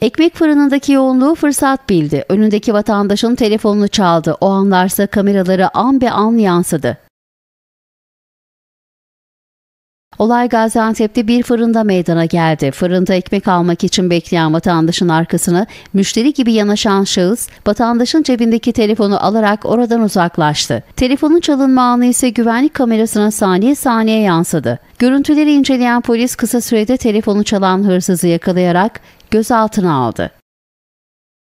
Ekmek fırınındaki yoğunluğu fırsat bildi. Önündeki vatandaşın telefonunu çaldı. O anlarsa kameraları an be an yansıdı. Olay Gaziantep'te bir fırında meydana geldi. Fırında ekmek almak için bekleyen vatandaşın arkasını müşteri gibi yanaşan şahıs vatandaşın cebindeki telefonu alarak oradan uzaklaştı. Telefonun çalınma anı ise güvenlik kamerasına saniye saniye yansıdı. Görüntüleri inceleyen polis kısa sürede telefonu çalan hırsızı yakalayarak gözaltına aldı.